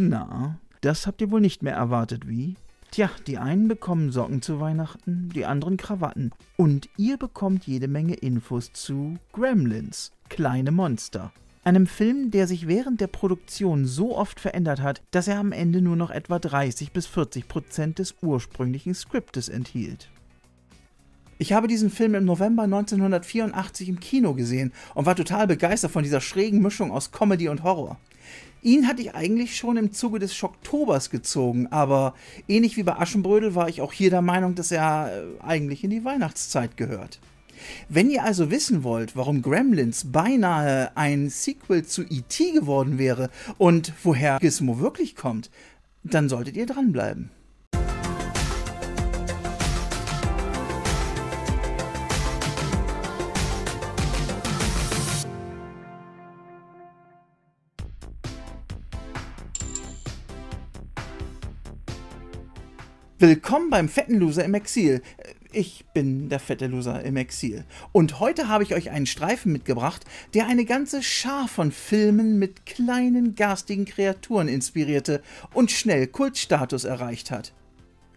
Na, das habt ihr wohl nicht mehr erwartet, wie? Tja, die einen bekommen Socken zu Weihnachten, die anderen Krawatten. Und ihr bekommt jede Menge Infos zu Gremlins, kleine Monster. Einem Film, der sich während der Produktion so oft verändert hat, dass er am Ende nur noch etwa 30 bis 40 Prozent des ursprünglichen Skriptes enthielt. Ich habe diesen Film im November 1984 im Kino gesehen und war total begeistert von dieser schrägen Mischung aus Comedy und Horror. Ihn hatte ich eigentlich schon im Zuge des Schocktobers gezogen, aber ähnlich wie bei Aschenbrödel war ich auch hier der Meinung, dass er äh, eigentlich in die Weihnachtszeit gehört. Wenn ihr also wissen wollt, warum Gremlins beinahe ein Sequel zu E.T. geworden wäre und woher Gizmo wirklich kommt, dann solltet ihr dranbleiben. Willkommen beim fetten Loser im Exil. Ich bin der fette Loser im Exil. Und heute habe ich euch einen Streifen mitgebracht, der eine ganze Schar von Filmen mit kleinen, garstigen Kreaturen inspirierte und schnell Kultstatus erreicht hat.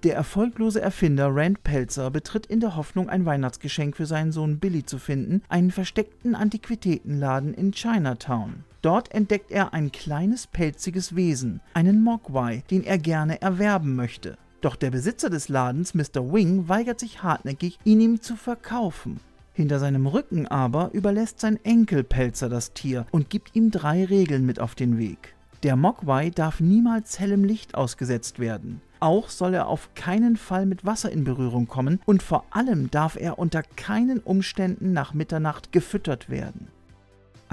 Der erfolglose Erfinder Rand Pelzer betritt in der Hoffnung, ein Weihnachtsgeschenk für seinen Sohn Billy zu finden, einen versteckten Antiquitätenladen in Chinatown. Dort entdeckt er ein kleines pelziges Wesen, einen Mogwai, den er gerne erwerben möchte. Doch der Besitzer des Ladens, Mr. Wing, weigert sich hartnäckig, ihn ihm zu verkaufen. Hinter seinem Rücken aber überlässt sein Enkel Pelzer das Tier und gibt ihm drei Regeln mit auf den Weg. Der Mogwai darf niemals hellem Licht ausgesetzt werden. Auch soll er auf keinen Fall mit Wasser in Berührung kommen und vor allem darf er unter keinen Umständen nach Mitternacht gefüttert werden.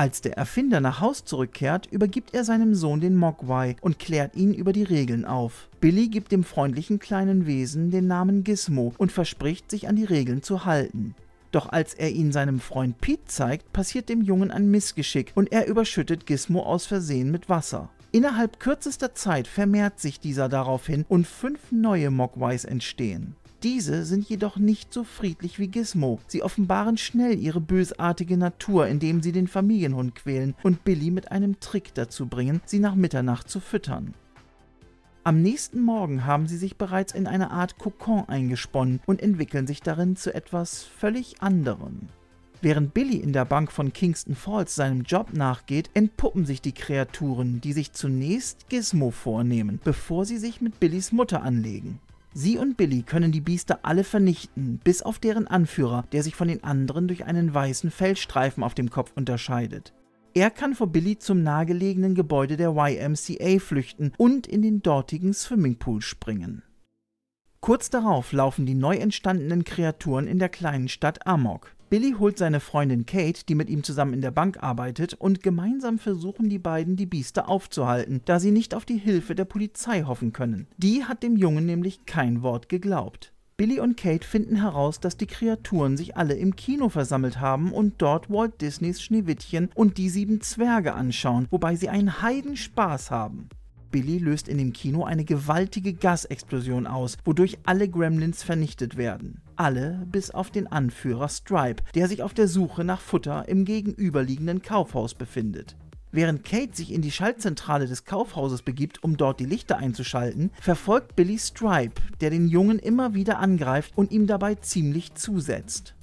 Als der Erfinder nach Haus zurückkehrt, übergibt er seinem Sohn den Mogwai und klärt ihn über die Regeln auf. Billy gibt dem freundlichen kleinen Wesen den Namen Gizmo und verspricht, sich an die Regeln zu halten. Doch als er ihn seinem Freund Pete zeigt, passiert dem Jungen ein Missgeschick und er überschüttet Gizmo aus Versehen mit Wasser. Innerhalb kürzester Zeit vermehrt sich dieser daraufhin und fünf neue Mogwais entstehen. Diese sind jedoch nicht so friedlich wie Gizmo. Sie offenbaren schnell ihre bösartige Natur, indem sie den Familienhund quälen und Billy mit einem Trick dazu bringen, sie nach Mitternacht zu füttern. Am nächsten Morgen haben sie sich bereits in eine Art Kokon eingesponnen und entwickeln sich darin zu etwas völlig anderem. Während Billy in der Bank von Kingston Falls seinem Job nachgeht, entpuppen sich die Kreaturen, die sich zunächst Gizmo vornehmen, bevor sie sich mit Billys Mutter anlegen. Sie und Billy können die Biester alle vernichten, bis auf deren Anführer, der sich von den anderen durch einen weißen Feldstreifen auf dem Kopf unterscheidet. Er kann vor Billy zum nahegelegenen Gebäude der YMCA flüchten und in den dortigen Swimmingpool springen. Kurz darauf laufen die neu entstandenen Kreaturen in der kleinen Stadt Amok. Billy holt seine Freundin Kate, die mit ihm zusammen in der Bank arbeitet, und gemeinsam versuchen die beiden, die Biester aufzuhalten, da sie nicht auf die Hilfe der Polizei hoffen können. Die hat dem Jungen nämlich kein Wort geglaubt. Billy und Kate finden heraus, dass die Kreaturen sich alle im Kino versammelt haben und dort Walt Disneys Schneewittchen und die sieben Zwerge anschauen, wobei sie einen Heidenspaß haben. Billy löst in dem Kino eine gewaltige Gasexplosion aus, wodurch alle Gremlins vernichtet werden alle bis auf den Anführer Stripe, der sich auf der Suche nach Futter im gegenüberliegenden Kaufhaus befindet. Während Kate sich in die Schaltzentrale des Kaufhauses begibt, um dort die Lichter einzuschalten, verfolgt Billy Stripe, der den Jungen immer wieder angreift und ihm dabei ziemlich zusetzt.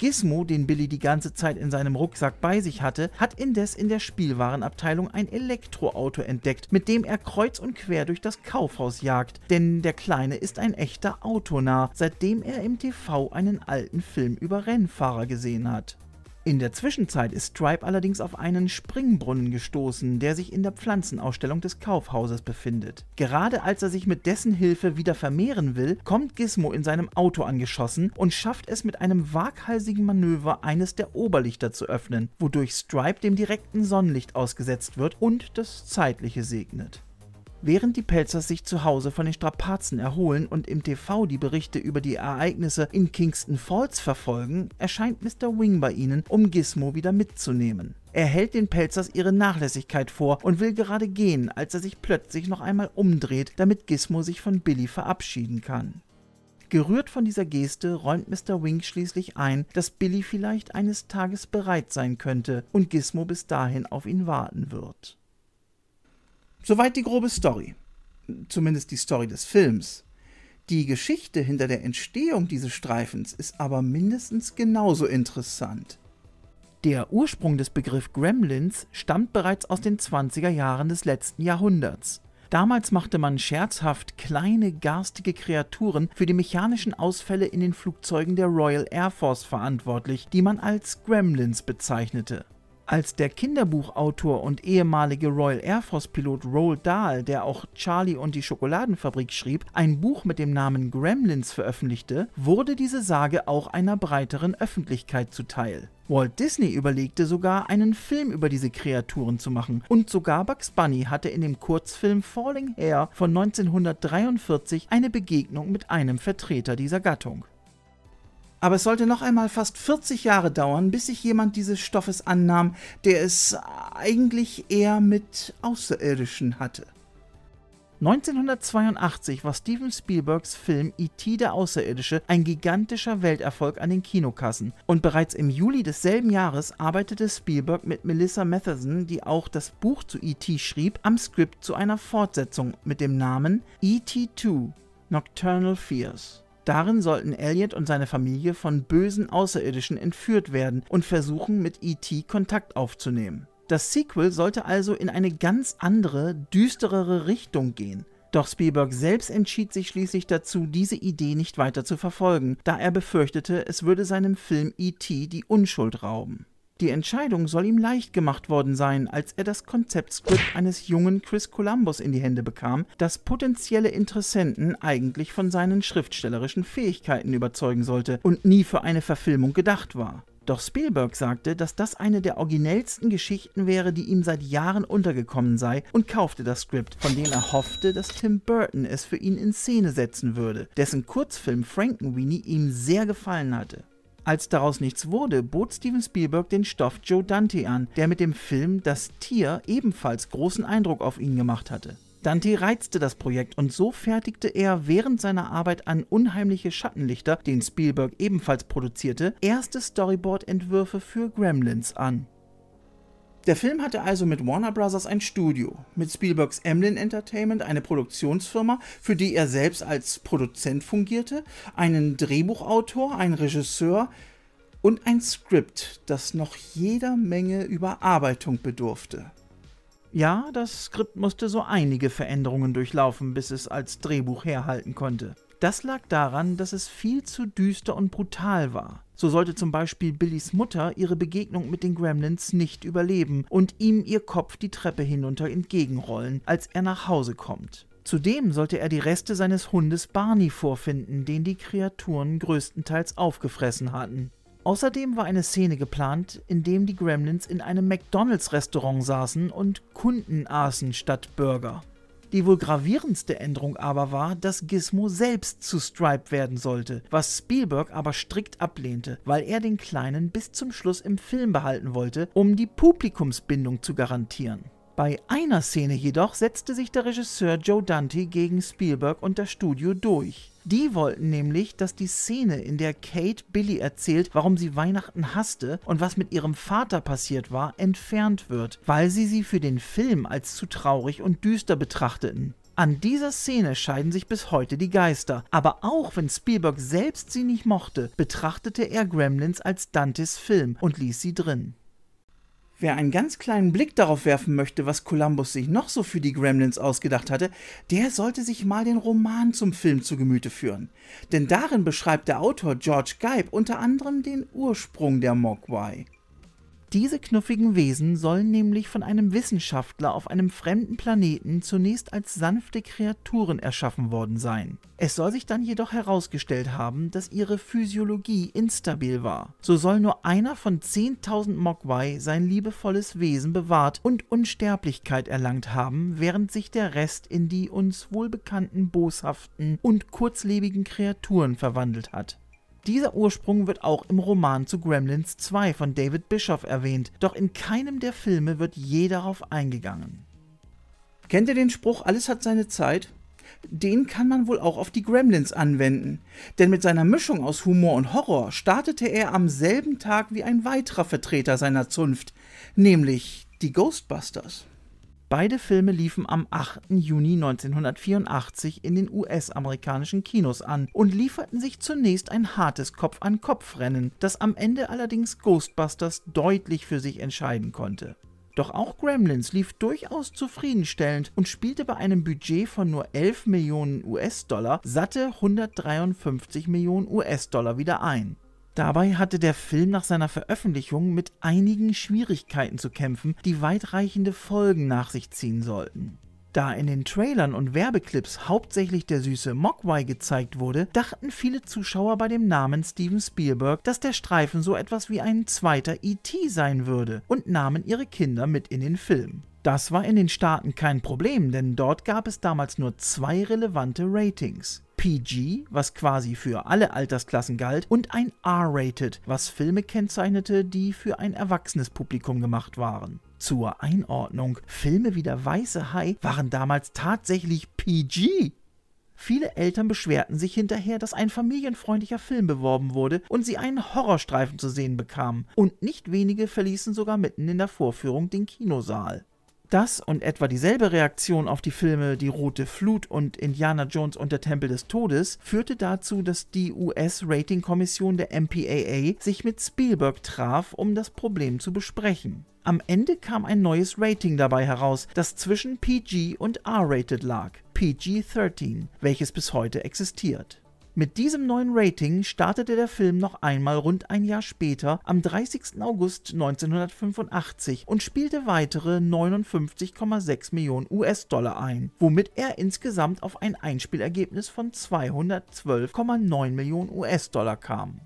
Gizmo, den Billy die ganze Zeit in seinem Rucksack bei sich hatte, hat indes in der Spielwarenabteilung ein Elektroauto entdeckt, mit dem er kreuz und quer durch das Kaufhaus jagt. Denn der Kleine ist ein echter Autonah, seitdem er im TV einen alten Film über Rennfahrer gesehen hat. In der Zwischenzeit ist Stripe allerdings auf einen Springbrunnen gestoßen, der sich in der Pflanzenausstellung des Kaufhauses befindet. Gerade als er sich mit dessen Hilfe wieder vermehren will, kommt Gizmo in seinem Auto angeschossen und schafft es mit einem waghalsigen Manöver eines der Oberlichter zu öffnen, wodurch Stripe dem direkten Sonnenlicht ausgesetzt wird und das Zeitliche segnet. Während die Pelzers sich zu Hause von den Strapazen erholen und im TV die Berichte über die Ereignisse in Kingston Falls verfolgen, erscheint Mr. Wing bei ihnen, um Gizmo wieder mitzunehmen. Er hält den Pelzers ihre Nachlässigkeit vor und will gerade gehen, als er sich plötzlich noch einmal umdreht, damit Gizmo sich von Billy verabschieden kann. Gerührt von dieser Geste räumt Mr. Wing schließlich ein, dass Billy vielleicht eines Tages bereit sein könnte und Gizmo bis dahin auf ihn warten wird. Soweit die grobe Story. Zumindest die Story des Films. Die Geschichte hinter der Entstehung dieses Streifens ist aber mindestens genauso interessant. Der Ursprung des Begriffs Gremlins stammt bereits aus den 20er Jahren des letzten Jahrhunderts. Damals machte man scherzhaft kleine, garstige Kreaturen für die mechanischen Ausfälle in den Flugzeugen der Royal Air Force verantwortlich, die man als Gremlins bezeichnete. Als der Kinderbuchautor und ehemalige Royal Air Force-Pilot Roald Dahl, der auch Charlie und die Schokoladenfabrik schrieb, ein Buch mit dem Namen Gremlins veröffentlichte, wurde diese Sage auch einer breiteren Öffentlichkeit zuteil. Walt Disney überlegte sogar, einen Film über diese Kreaturen zu machen und sogar Bugs Bunny hatte in dem Kurzfilm Falling Hair von 1943 eine Begegnung mit einem Vertreter dieser Gattung. Aber es sollte noch einmal fast 40 Jahre dauern, bis sich jemand dieses Stoffes annahm, der es eigentlich eher mit Außerirdischen hatte. 1982 war Steven Spielbergs Film E.T. der Außerirdische ein gigantischer Welterfolg an den Kinokassen. Und bereits im Juli desselben Jahres arbeitete Spielberg mit Melissa Matheson, die auch das Buch zu E.T. schrieb, am Skript zu einer Fortsetzung mit dem Namen E.T. 2 Nocturnal Fears. Darin sollten Elliot und seine Familie von bösen Außerirdischen entführt werden und versuchen, mit ET Kontakt aufzunehmen. Das Sequel sollte also in eine ganz andere, düsterere Richtung gehen. Doch Spielberg selbst entschied sich schließlich dazu, diese Idee nicht weiter zu verfolgen, da er befürchtete, es würde seinem Film ET die Unschuld rauben. Die Entscheidung soll ihm leicht gemacht worden sein, als er das Konzeptskript eines jungen Chris Columbus in die Hände bekam, das potenzielle Interessenten eigentlich von seinen schriftstellerischen Fähigkeiten überzeugen sollte und nie für eine Verfilmung gedacht war. Doch Spielberg sagte, dass das eine der originellsten Geschichten wäre, die ihm seit Jahren untergekommen sei und kaufte das Skript, von dem er hoffte, dass Tim Burton es für ihn in Szene setzen würde, dessen Kurzfilm Frankenweenie ihm sehr gefallen hatte. Als daraus nichts wurde, bot Steven Spielberg den Stoff Joe Dante an, der mit dem Film Das Tier ebenfalls großen Eindruck auf ihn gemacht hatte. Dante reizte das Projekt und so fertigte er während seiner Arbeit an Unheimliche Schattenlichter, den Spielberg ebenfalls produzierte, erste Storyboard-Entwürfe für Gremlins an. Der Film hatte also mit Warner Bros. ein Studio, mit Spielbergs Emlyn Entertainment eine Produktionsfirma, für die er selbst als Produzent fungierte, einen Drehbuchautor, einen Regisseur und ein Skript, das noch jeder Menge Überarbeitung bedurfte. Ja, das Skript musste so einige Veränderungen durchlaufen, bis es als Drehbuch herhalten konnte. Das lag daran, dass es viel zu düster und brutal war. So sollte zum Beispiel Billys Mutter ihre Begegnung mit den Gremlins nicht überleben und ihm ihr Kopf die Treppe hinunter entgegenrollen, als er nach Hause kommt. Zudem sollte er die Reste seines Hundes Barney vorfinden, den die Kreaturen größtenteils aufgefressen hatten. Außerdem war eine Szene geplant, in dem die Gremlins in einem McDonald's-Restaurant saßen und Kunden aßen statt Burger. Die wohl gravierendste Änderung aber war, dass Gizmo selbst zu Stripe werden sollte, was Spielberg aber strikt ablehnte, weil er den Kleinen bis zum Schluss im Film behalten wollte, um die Publikumsbindung zu garantieren. Bei einer Szene jedoch setzte sich der Regisseur Joe Dante gegen Spielberg und das Studio durch. Die wollten nämlich, dass die Szene, in der Kate Billy erzählt, warum sie Weihnachten hasste und was mit ihrem Vater passiert war, entfernt wird, weil sie sie für den Film als zu traurig und düster betrachteten. An dieser Szene scheiden sich bis heute die Geister, aber auch wenn Spielberg selbst sie nicht mochte, betrachtete er Gremlins als Dantes Film und ließ sie drin. Wer einen ganz kleinen Blick darauf werfen möchte, was Columbus sich noch so für die Gremlins ausgedacht hatte, der sollte sich mal den Roman zum Film zu Gemüte führen. Denn darin beschreibt der Autor George Geib unter anderem den Ursprung der Mogwai. Diese knuffigen Wesen sollen nämlich von einem Wissenschaftler auf einem fremden Planeten zunächst als sanfte Kreaturen erschaffen worden sein. Es soll sich dann jedoch herausgestellt haben, dass ihre Physiologie instabil war. So soll nur einer von 10.000 Mogwai sein liebevolles Wesen bewahrt und Unsterblichkeit erlangt haben, während sich der Rest in die uns wohlbekannten boshaften und kurzlebigen Kreaturen verwandelt hat. Dieser Ursprung wird auch im Roman zu Gremlins 2 von David Bischoff erwähnt, doch in keinem der Filme wird je darauf eingegangen. Kennt ihr den Spruch, alles hat seine Zeit? Den kann man wohl auch auf die Gremlins anwenden, denn mit seiner Mischung aus Humor und Horror startete er am selben Tag wie ein weiterer Vertreter seiner Zunft, nämlich die Ghostbusters. Beide Filme liefen am 8. Juni 1984 in den US-amerikanischen Kinos an und lieferten sich zunächst ein hartes Kopf-an-Kopf-Rennen, das am Ende allerdings Ghostbusters deutlich für sich entscheiden konnte. Doch auch Gremlins lief durchaus zufriedenstellend und spielte bei einem Budget von nur 11 Millionen US-Dollar satte 153 Millionen US-Dollar wieder ein. Dabei hatte der Film nach seiner Veröffentlichung mit einigen Schwierigkeiten zu kämpfen, die weitreichende Folgen nach sich ziehen sollten. Da in den Trailern und Werbeclips hauptsächlich der süße Mogwai gezeigt wurde, dachten viele Zuschauer bei dem Namen Steven Spielberg, dass der Streifen so etwas wie ein zweiter E.T. sein würde und nahmen ihre Kinder mit in den Film. Das war in den Staaten kein Problem, denn dort gab es damals nur zwei relevante Ratings. PG, was quasi für alle Altersklassen galt, und ein R-Rated, was Filme kennzeichnete, die für ein erwachsenes Publikum gemacht waren. Zur Einordnung, Filme wie Der Weiße Hai waren damals tatsächlich PG. Viele Eltern beschwerten sich hinterher, dass ein familienfreundlicher Film beworben wurde und sie einen Horrorstreifen zu sehen bekamen, und nicht wenige verließen sogar mitten in der Vorführung den Kinosaal. Das und etwa dieselbe Reaktion auf die Filme Die Rote Flut und Indiana Jones und der Tempel des Todes führte dazu, dass die us ratingkommission der MPAA sich mit Spielberg traf, um das Problem zu besprechen. Am Ende kam ein neues Rating dabei heraus, das zwischen PG und R-rated lag, PG-13, welches bis heute existiert. Mit diesem neuen Rating startete der Film noch einmal rund ein Jahr später am 30. August 1985 und spielte weitere 59,6 Millionen US-Dollar ein, womit er insgesamt auf ein Einspielergebnis von 212,9 Millionen US-Dollar kam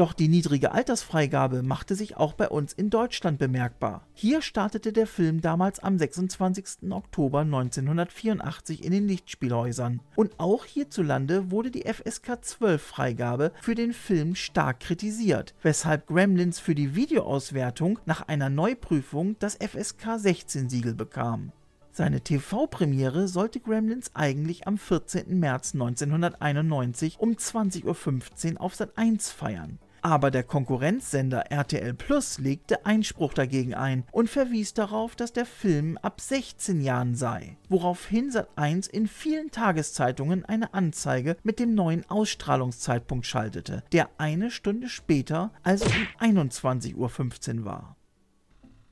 doch die niedrige Altersfreigabe machte sich auch bei uns in Deutschland bemerkbar. Hier startete der Film damals am 26. Oktober 1984 in den Lichtspielhäusern. Und auch hierzulande wurde die FSK 12-Freigabe für den Film stark kritisiert, weshalb Gremlins für die Videoauswertung nach einer Neuprüfung das FSK 16-Siegel bekam. Seine TV-Premiere sollte Gremlins eigentlich am 14. März 1991 um 20.15 Uhr auf Sat 1 feiern. Aber der Konkurrenzsender RTL Plus legte Einspruch dagegen ein und verwies darauf, dass der Film ab 16 Jahren sei, woraufhin Sat1 in vielen Tageszeitungen eine Anzeige mit dem neuen Ausstrahlungszeitpunkt schaltete, der eine Stunde später, also um 21.15 Uhr war.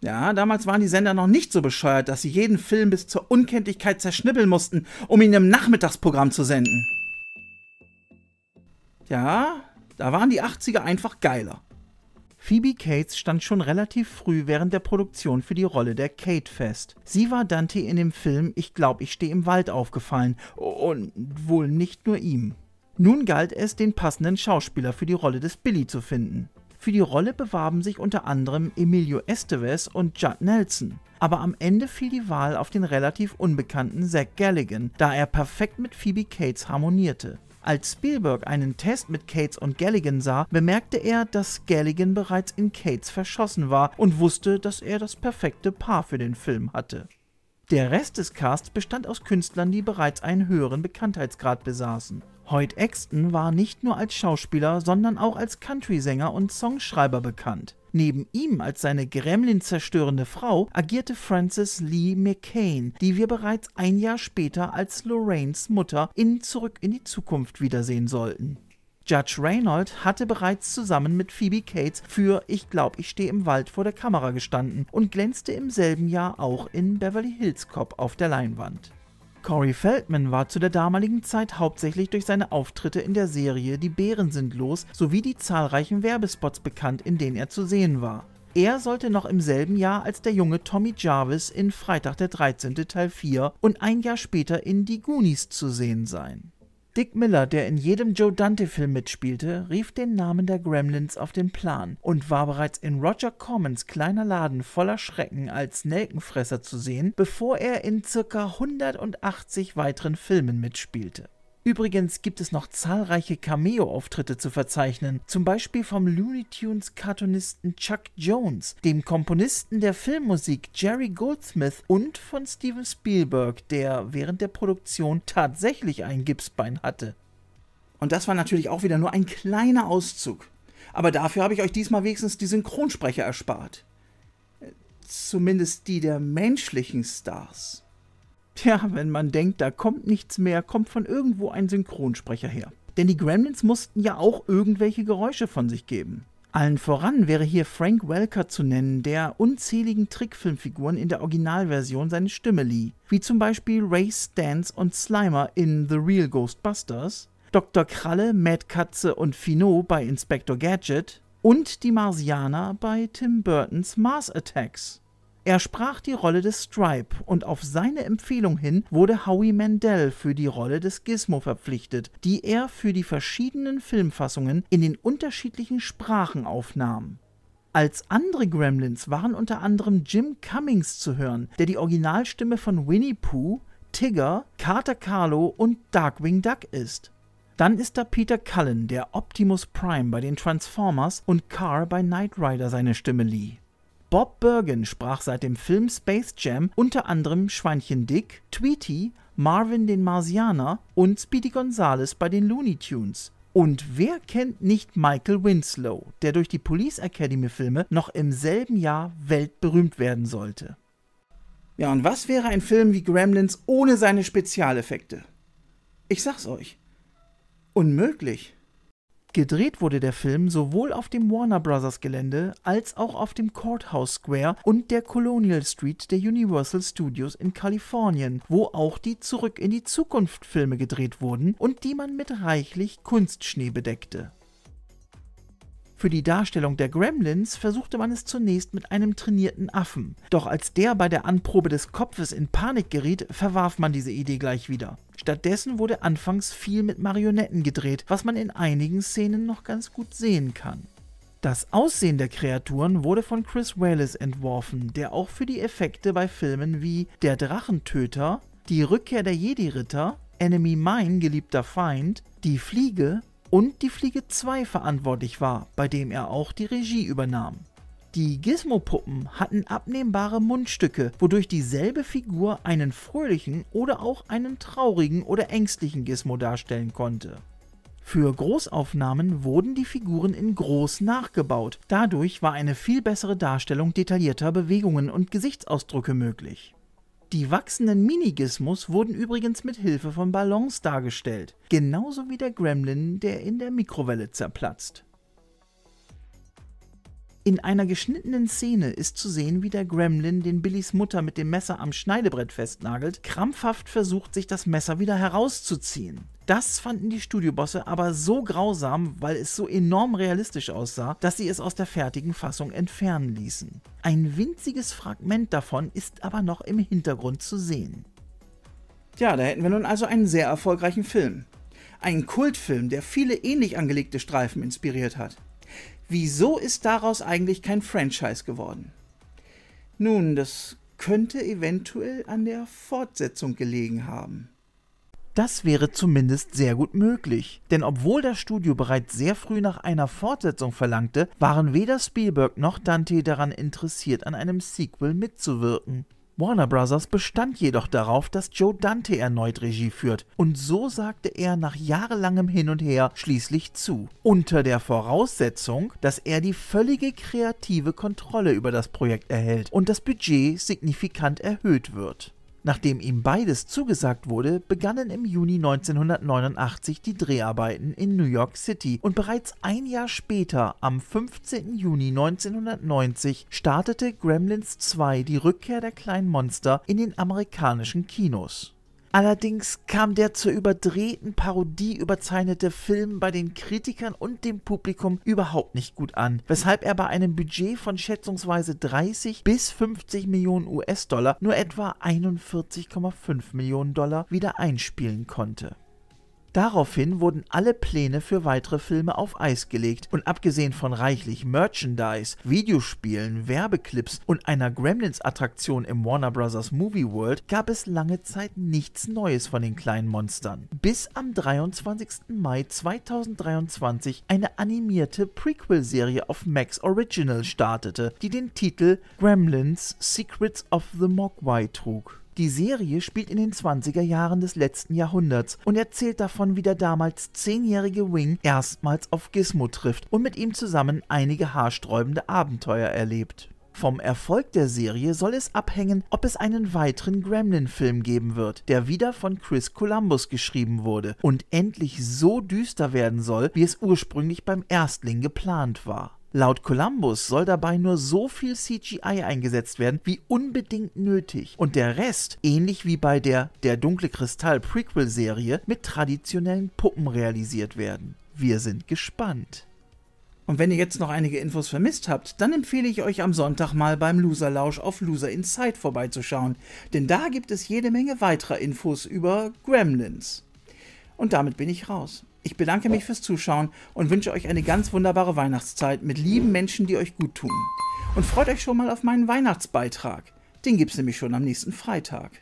Ja, damals waren die Sender noch nicht so bescheuert, dass sie jeden Film bis zur Unkenntlichkeit zerschnippeln mussten, um ihn im Nachmittagsprogramm zu senden. Ja, da waren die 80er einfach geiler. Phoebe Cates stand schon relativ früh während der Produktion für die Rolle der Kate fest. Sie war Dante in dem Film Ich glaube, ich stehe im Wald aufgefallen und wohl nicht nur ihm. Nun galt es, den passenden Schauspieler für die Rolle des Billy zu finden. Für die Rolle bewarben sich unter anderem Emilio Estevez und Judd Nelson. Aber am Ende fiel die Wahl auf den relativ unbekannten Zack Galligan, da er perfekt mit Phoebe Cates harmonierte. Als Spielberg einen Test mit Cates und Galligan sah, bemerkte er, dass Galligan bereits in Cates verschossen war und wusste, dass er das perfekte Paar für den Film hatte. Der Rest des Casts bestand aus Künstlern, die bereits einen höheren Bekanntheitsgrad besaßen. Hoyt Exton war nicht nur als Schauspieler, sondern auch als Country-Sänger und Songschreiber bekannt. Neben ihm als seine Gremlin-zerstörende Frau agierte Frances Lee McCain, die wir bereits ein Jahr später als Lorraines Mutter in Zurück in die Zukunft wiedersehen sollten. Judge Reynolds hatte bereits zusammen mit Phoebe Cates für Ich glaub, ich stehe im Wald vor der Kamera gestanden und glänzte im selben Jahr auch in Beverly Hills Cop auf der Leinwand. Corey Feldman war zu der damaligen Zeit hauptsächlich durch seine Auftritte in der Serie Die Bären sind los sowie die zahlreichen Werbespots bekannt, in denen er zu sehen war. Er sollte noch im selben Jahr als der junge Tommy Jarvis in Freitag der 13. Teil 4 und ein Jahr später in Die Goonies zu sehen sein. Dick Miller, der in jedem Joe Dante-Film mitspielte, rief den Namen der Gremlins auf den Plan und war bereits in Roger Commons kleiner Laden voller Schrecken als Nelkenfresser zu sehen, bevor er in ca. 180 weiteren Filmen mitspielte Übrigens gibt es noch zahlreiche Cameo-Auftritte zu verzeichnen, zum Beispiel vom Looney Tunes-Cartoonisten Chuck Jones, dem Komponisten der Filmmusik Jerry Goldsmith und von Steven Spielberg, der während der Produktion tatsächlich ein Gipsbein hatte. Und das war natürlich auch wieder nur ein kleiner Auszug. Aber dafür habe ich euch diesmal wenigstens die Synchronsprecher erspart. Äh, zumindest die der menschlichen Stars. Tja, wenn man denkt, da kommt nichts mehr, kommt von irgendwo ein Synchronsprecher her. Denn die Gremlins mussten ja auch irgendwelche Geräusche von sich geben. Allen voran wäre hier Frank Welker zu nennen, der unzähligen Trickfilmfiguren in der Originalversion seine Stimme lieh, wie zum Beispiel Ray Stance und Slimer in The Real Ghostbusters, Dr. Kralle, Mad Katze und Fino bei Inspector Gadget und die Marsianer bei Tim Burtons Mars Attacks. Er sprach die Rolle des Stripe und auf seine Empfehlung hin wurde Howie Mandel für die Rolle des Gizmo verpflichtet, die er für die verschiedenen Filmfassungen in den unterschiedlichen Sprachen aufnahm. Als andere Gremlins waren unter anderem Jim Cummings zu hören, der die Originalstimme von Winnie Pooh, Tigger, Carter Carlo und Darkwing Duck ist. Dann ist da Peter Cullen, der Optimus Prime bei den Transformers und Carr bei Knight Rider seine Stimme lieh. Bob Bergen sprach seit dem Film Space Jam unter anderem Schweinchen Dick, Tweety, Marvin den Marsianer und Speedy Gonzales bei den Looney Tunes. Und wer kennt nicht Michael Winslow, der durch die Police Academy Filme noch im selben Jahr weltberühmt werden sollte? Ja, und was wäre ein Film wie Gremlins ohne seine Spezialeffekte? Ich sag's euch. Unmöglich. Gedreht wurde der Film sowohl auf dem Warner Bros. Gelände als auch auf dem Courthouse Square und der Colonial Street der Universal Studios in Kalifornien, wo auch die Zurück in die Zukunft Filme gedreht wurden und die man mit reichlich Kunstschnee bedeckte. Für die Darstellung der Gremlins versuchte man es zunächst mit einem trainierten Affen. Doch als der bei der Anprobe des Kopfes in Panik geriet, verwarf man diese Idee gleich wieder. Stattdessen wurde anfangs viel mit Marionetten gedreht, was man in einigen Szenen noch ganz gut sehen kann. Das Aussehen der Kreaturen wurde von Chris Wallace entworfen, der auch für die Effekte bei Filmen wie Der Drachentöter, Die Rückkehr der Jedi-Ritter, Enemy Mine, geliebter Feind, Die Fliege und die Fliege 2 verantwortlich war, bei dem er auch die Regie übernahm. Die Gizmo-Puppen hatten abnehmbare Mundstücke, wodurch dieselbe Figur einen fröhlichen oder auch einen traurigen oder ängstlichen Gizmo darstellen konnte. Für Großaufnahmen wurden die Figuren in groß nachgebaut. Dadurch war eine viel bessere Darstellung detaillierter Bewegungen und Gesichtsausdrücke möglich. Die wachsenden Minigismus wurden übrigens mit Hilfe von Ballons dargestellt, genauso wie der Gremlin, der in der Mikrowelle zerplatzt. In einer geschnittenen Szene ist zu sehen, wie der Gremlin den Billys Mutter mit dem Messer am Schneidebrett festnagelt, krampfhaft versucht, sich das Messer wieder herauszuziehen. Das fanden die Studiobosse aber so grausam, weil es so enorm realistisch aussah, dass sie es aus der fertigen Fassung entfernen ließen. Ein winziges Fragment davon ist aber noch im Hintergrund zu sehen. Ja, da hätten wir nun also einen sehr erfolgreichen Film. Ein Kultfilm, der viele ähnlich angelegte Streifen inspiriert hat. Wieso ist daraus eigentlich kein Franchise geworden? Nun, das könnte eventuell an der Fortsetzung gelegen haben. Das wäre zumindest sehr gut möglich. Denn obwohl das Studio bereits sehr früh nach einer Fortsetzung verlangte, waren weder Spielberg noch Dante daran interessiert, an einem Sequel mitzuwirken. Warner Bros. bestand jedoch darauf, dass Joe Dante erneut Regie führt, und so sagte er nach jahrelangem Hin und Her schließlich zu, unter der Voraussetzung, dass er die völlige kreative Kontrolle über das Projekt erhält und das Budget signifikant erhöht wird. Nachdem ihm beides zugesagt wurde, begannen im Juni 1989 die Dreharbeiten in New York City und bereits ein Jahr später, am 15. Juni 1990, startete Gremlins 2 die Rückkehr der kleinen Monster in den amerikanischen Kinos. Allerdings kam der zur überdrehten Parodie überzeichnete Film bei den Kritikern und dem Publikum überhaupt nicht gut an, weshalb er bei einem Budget von schätzungsweise 30 bis 50 Millionen US-Dollar nur etwa 41,5 Millionen Dollar wieder einspielen konnte. Daraufhin wurden alle Pläne für weitere Filme auf Eis gelegt und abgesehen von reichlich Merchandise, Videospielen, Werbeclips und einer Gremlins-Attraktion im Warner Bros. Movie World gab es lange Zeit nichts Neues von den kleinen Monstern. Bis am 23. Mai 2023 eine animierte Prequel-Serie auf Max Original startete, die den Titel Gremlins Secrets of the Mogwai trug. Die Serie spielt in den 20er Jahren des letzten Jahrhunderts und erzählt davon, wie der damals 10-jährige Wing erstmals auf Gizmo trifft und mit ihm zusammen einige haarsträubende Abenteuer erlebt. Vom Erfolg der Serie soll es abhängen, ob es einen weiteren Gremlin-Film geben wird, der wieder von Chris Columbus geschrieben wurde und endlich so düster werden soll, wie es ursprünglich beim Erstling geplant war. Laut Columbus soll dabei nur so viel CGI eingesetzt werden, wie unbedingt nötig und der Rest, ähnlich wie bei der Der dunkle Kristall Prequel-Serie, mit traditionellen Puppen realisiert werden. Wir sind gespannt. Und wenn ihr jetzt noch einige Infos vermisst habt, dann empfehle ich euch am Sonntag mal beim Loser Lounge auf Loser Inside vorbeizuschauen, denn da gibt es jede Menge weiterer Infos über Gremlins. Und damit bin ich raus. Ich bedanke mich fürs Zuschauen und wünsche euch eine ganz wunderbare Weihnachtszeit mit lieben Menschen, die euch gut tun. Und freut euch schon mal auf meinen Weihnachtsbeitrag. Den gibt's nämlich schon am nächsten Freitag.